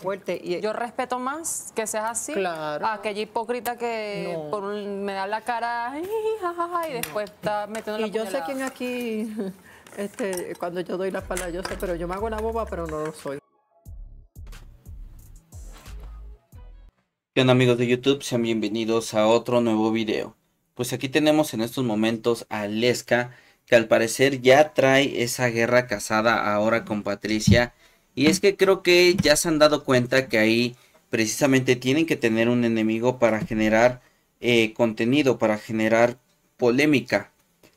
fuerte. Y... Yo respeto más que seas así claro. a aquella hipócrita que por me da la cara y después está metiendo la Y yo sé quién aquí, este, cuando yo doy la palabra, yo sé, pero yo me hago la boba, pero no lo soy. ¿Qué amigos de YouTube? Sean bienvenidos a otro nuevo video. Pues aquí tenemos en estos momentos a Lesca, que al parecer ya trae esa guerra casada ahora con Patricia y es que creo que ya se han dado cuenta que ahí precisamente tienen que tener un enemigo para generar eh, contenido, para generar polémica.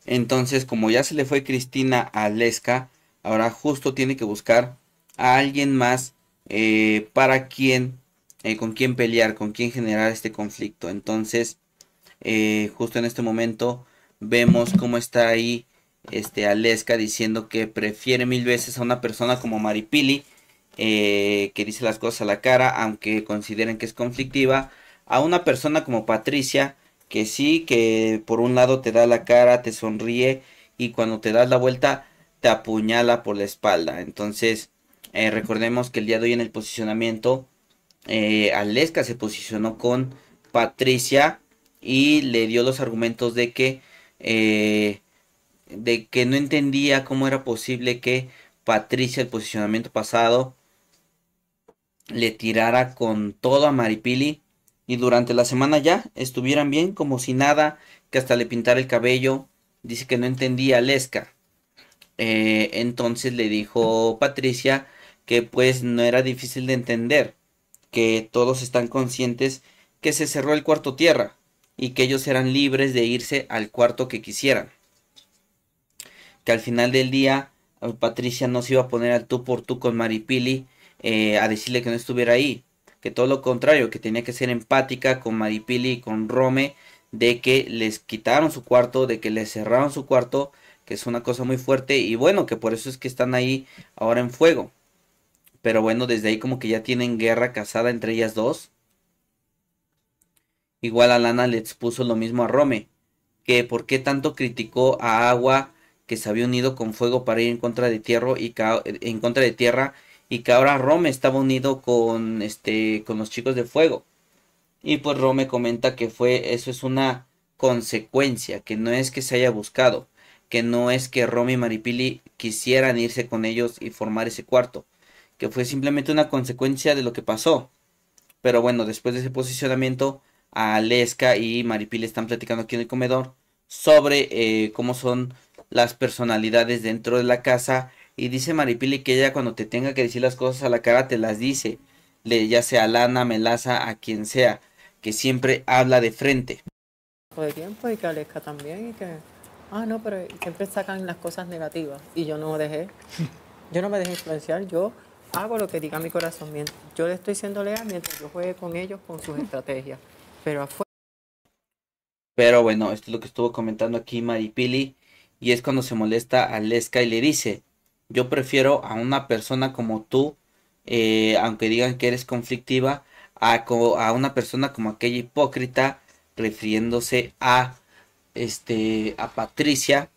Entonces, como ya se le fue Cristina a Lesca, ahora justo tiene que buscar a alguien más eh, para quien, eh, con quien pelear, con quien generar este conflicto. Entonces, justo en este momento vemos cómo está ahí este, Aleska diciendo que prefiere mil veces a una persona como Maripili, eh, que dice las cosas a la cara, aunque consideren que es conflictiva, a una persona como Patricia, que sí, que por un lado te da la cara, te sonríe y cuando te das la vuelta te apuñala por la espalda. Entonces, eh, recordemos que el día de hoy en el posicionamiento, eh, Aleska se posicionó con Patricia y le dio los argumentos de que... Eh, de que no entendía cómo era posible que Patricia el posicionamiento pasado le tirara con todo a Maripili y durante la semana ya estuvieran bien como si nada, que hasta le pintara el cabello, dice que no entendía Lesca. Eh, entonces le dijo Patricia que pues no era difícil de entender, que todos están conscientes que se cerró el cuarto tierra y que ellos eran libres de irse al cuarto que quisieran que al final del día eh, Patricia no se iba a poner al tú por tú con Maripili eh, a decirle que no estuviera ahí. Que todo lo contrario, que tenía que ser empática con Maripili y con Rome, de que les quitaron su cuarto, de que les cerraron su cuarto, que es una cosa muy fuerte y bueno, que por eso es que están ahí ahora en fuego. Pero bueno, desde ahí como que ya tienen guerra casada entre ellas dos. Igual Alana le expuso lo mismo a Rome, que por qué tanto criticó a Agua que se había unido con fuego para ir en contra de tierra y que, en contra de tierra y ahora Rome estaba unido con este con los chicos de fuego. Y pues Rome comenta que fue eso es una consecuencia, que no es que se haya buscado, que no es que Rome y Maripili quisieran irse con ellos y formar ese cuarto, que fue simplemente una consecuencia de lo que pasó. Pero bueno, después de ese posicionamiento, Aleska y Maripili están platicando aquí en el comedor sobre eh, cómo son las personalidades dentro de la casa. Y dice Maripili que ella cuando te tenga que decir las cosas a la cara te las dice, le, ya sea a Lana, Melaza, a quien sea, que siempre habla de frente. De pues tiempo pues, y que también y que, ah, no, pero siempre sacan las cosas negativas y yo no dejé, yo no me dejé influenciar, yo hago lo que diga mi corazón, mientras, yo le estoy siendo leal mientras yo juegue con ellos, con sus estrategias, pero afuera. Pero bueno, esto es lo que estuvo comentando aquí Maripili y es cuando se molesta a Lesca y le dice, yo prefiero a una persona como tú, eh, aunque digan que eres conflictiva, a, a, una persona como aquella hipócrita, refiriéndose a, este, a Patricia,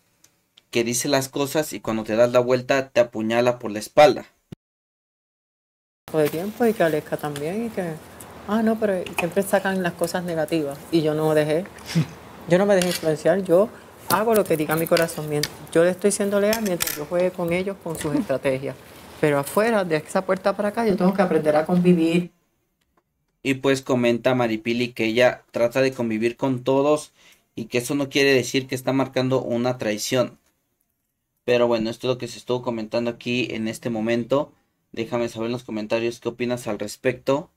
que dice las cosas y cuando te das la vuelta te apuñala por la espalda. De tiempo y que también y que, ah, no, pero siempre sacan las cosas negativas y yo no dejé, yo no me dejé influenciar, yo hago lo que diga mi corazón. Yo le estoy siendo leal mientras yo juegue con ellos, con sus estrategias. Pero afuera, de esa puerta para acá, yo tengo que aprender a convivir. Y pues comenta Maripili que ella trata de convivir con todos y que eso no quiere decir que está marcando una traición. Pero bueno, esto es lo que se estuvo comentando aquí en este momento. Déjame saber en los comentarios qué opinas al respecto.